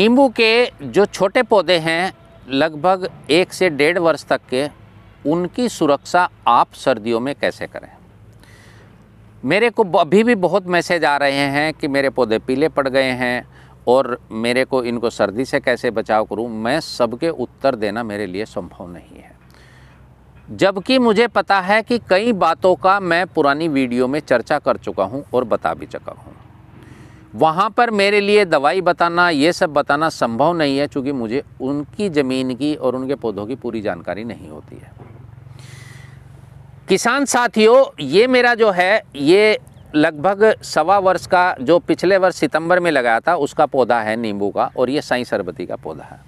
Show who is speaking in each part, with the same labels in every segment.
Speaker 1: नींबू के जो छोटे पौधे हैं लगभग एक से डेढ़ वर्ष तक के उनकी सुरक्षा आप सर्दियों में कैसे करें मेरे को अभी भी बहुत मैसेज आ रहे हैं कि मेरे पौधे पीले पड़ गए हैं और मेरे को इनको सर्दी से कैसे बचाव करूं मैं सबके उत्तर देना मेरे लिए संभव नहीं है जबकि मुझे पता है कि कई बातों का मैं पुरानी वीडियो में चर्चा कर चुका हूं और बता भी चुका हूं वहाँ पर मेरे लिए दवाई बताना ये सब बताना संभव नहीं है क्योंकि मुझे उनकी ज़मीन की और उनके पौधों की पूरी जानकारी नहीं होती है किसान साथियों ये मेरा जो है ये लगभग सवा वर्ष का जो पिछले वर्ष सितंबर में लगाया था उसका पौधा है नींबू का और ये साई सरबती का पौधा है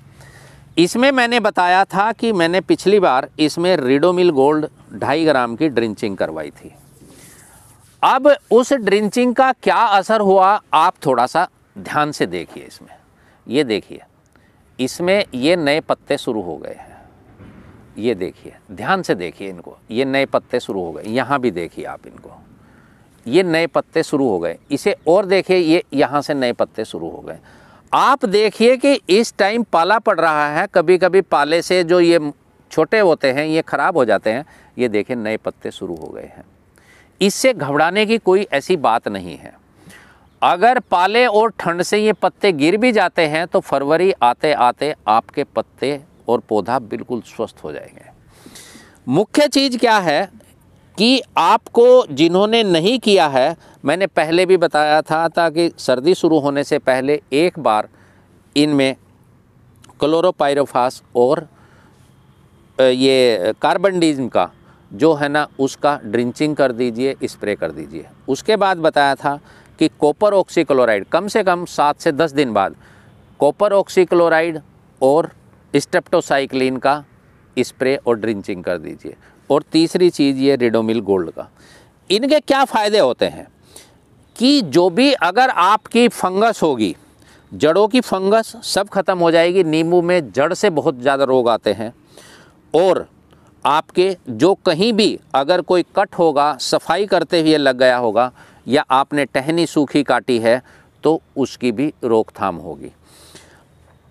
Speaker 1: इसमें मैंने बताया था कि मैंने पिछली बार इसमें रिडोमिल गोल्ड ढाई ग्राम की ड्रिंचिंग करवाई थी अब उस ड्रिंचिंग का क्या असर हुआ आप थोड़ा सा ध्यान से देखिए इसमें ये देखिए इसमें ये नए पत्ते शुरू हो गए हैं ये देखिए ध्यान से देखिए इनको ये नए पत्ते शुरू हो गए यहाँ भी देखिए आप इनको ये नए पत्ते शुरू हो गए इसे और देखिए ये यहाँ से नए पत्ते शुरू हो गए आप देखिए कि इस टाइम पाला पड़ रहा है कभी कभी पाले से जो ये छोटे होते हैं ये ख़राब हो जाते हैं ये देखिए नए पत्ते शुरू हो गए हैं इससे घबराने की कोई ऐसी बात नहीं है अगर पाले और ठंड से ये पत्ते गिर भी जाते हैं तो फरवरी आते आते आपके पत्ते और पौधा बिल्कुल स्वस्थ हो जाएंगे मुख्य चीज़ क्या है कि आपको जिन्होंने नहीं किया है मैंने पहले भी बताया था ताकि सर्दी शुरू होने से पहले एक बार इनमें क्लोरोपायरोफास और ये कार्बनडीजम का जो है ना उसका ड्रिंचिंग कर दीजिए स्प्रे कर दीजिए उसके बाद बताया था कि कॉपर ऑक्सीक्लोराइड कम से कम सात से दस दिन बाद कॉपर ऑक्सीक्लोराइड और स्टेप्टोसाइक्लिन का स्प्रे और ड्रिंचिंग कर दीजिए और तीसरी चीज़ ये रिडोमिल गोल्ड का इनके क्या फ़ायदे होते हैं कि जो भी अगर आपकी फंगस होगी जड़ों की फंगस सब ख़त्म हो जाएगी नींबू में जड़ से बहुत ज़्यादा रोग आते हैं और आपके जो कहीं भी अगर कोई कट होगा सफाई करते हुए लग गया होगा या आपने टहनी सूखी काटी है तो उसकी भी रोकथाम होगी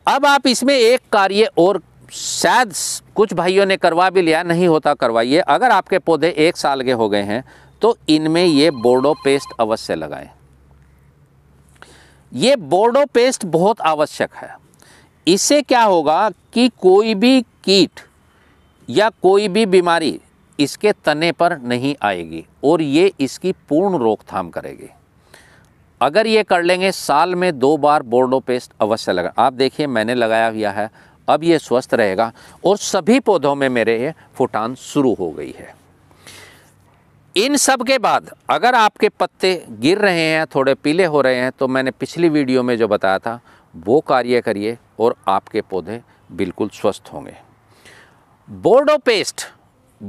Speaker 1: अब आप इसमें एक कार्य और शायद कुछ भाइयों ने करवा भी लिया नहीं होता करवाइए अगर आपके पौधे एक साल के हो गए हैं तो इनमें ये बोर्डो पेस्ट अवश्य लगाएं ये बोर्डो पेस्ट बहुत आवश्यक है इससे क्या होगा कि कोई भी कीट या कोई भी बीमारी इसके तने पर नहीं आएगी और ये इसकी पूर्ण रोकथाम करेगी अगर ये कर लेंगे साल में दो बार बोर्डो पेस्ट अवश्य लगा आप देखिए मैंने लगाया हुआ है अब ये स्वस्थ रहेगा और सभी पौधों में मेरे ये फुटान शुरू हो गई है इन सब के बाद अगर आपके पत्ते गिर रहे हैं थोड़े पीले हो रहे हैं तो मैंने पिछली वीडियो में जो बताया था वो कार्य करिए और आपके पौधे बिल्कुल स्वस्थ होंगे बोर्डो पेस्ट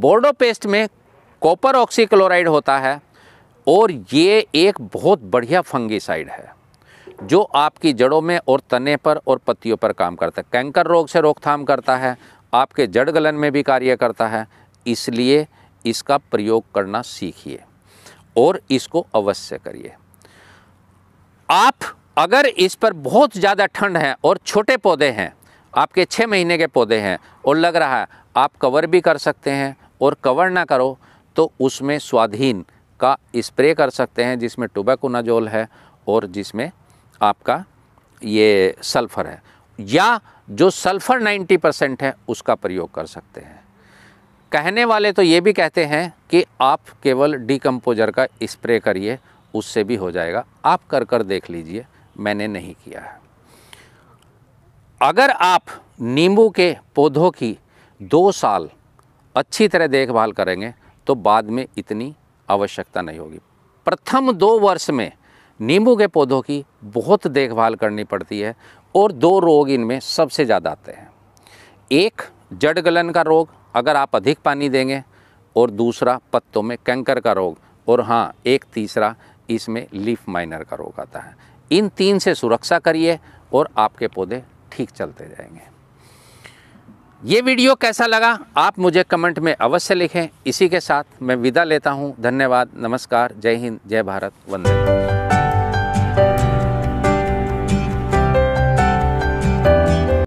Speaker 1: बोर्डो पेस्ट में कॉपर ऑक्सीक्लोराइड होता है और ये एक बहुत बढ़िया फंगीसाइड है जो आपकी जड़ों में और तने पर और पत्तियों पर काम करता है कैंकर रोग से रोकथाम करता है आपके जड़ गलन में भी कार्य करता है इसलिए इसका प्रयोग करना सीखिए और इसको अवश्य करिए आप अगर इस पर बहुत ज़्यादा ठंड है और छोटे पौधे हैं आपके छः महीने के पौधे हैं और लग रहा है आप कवर भी कर सकते हैं और कवर ना करो तो उसमें स्वाधीन का स्प्रे कर सकते हैं जिसमें टोबैकोनाजोल है और जिसमें आपका ये सल्फ़र है या जो सल्फ़र 90 परसेंट है उसका प्रयोग कर सकते हैं कहने वाले तो ये भी कहते हैं कि आप केवल डिकम्पोजर का स्प्रे करिए उससे भी हो जाएगा आप कर कर देख लीजिए मैंने नहीं किया है अगर आप नींबू के पौधों की दो साल अच्छी तरह देखभाल करेंगे तो बाद में इतनी आवश्यकता नहीं होगी प्रथम दो वर्ष में नींबू के पौधों की बहुत देखभाल करनी पड़ती है और दो रोग इनमें सबसे ज़्यादा आते हैं एक जड़ गलन का रोग अगर आप अधिक पानी देंगे और दूसरा पत्तों में कैंकर का रोग और हाँ एक तीसरा इसमें लीफ माइनर का रोग आता है इन तीन से सुरक्षा करिए और आपके पौधे ठीक चलते जाएंगे ये वीडियो कैसा लगा आप मुझे कमेंट में अवश्य लिखें इसी के साथ मैं विदा लेता हूँ धन्यवाद नमस्कार जय हिंद जय भारत वंदे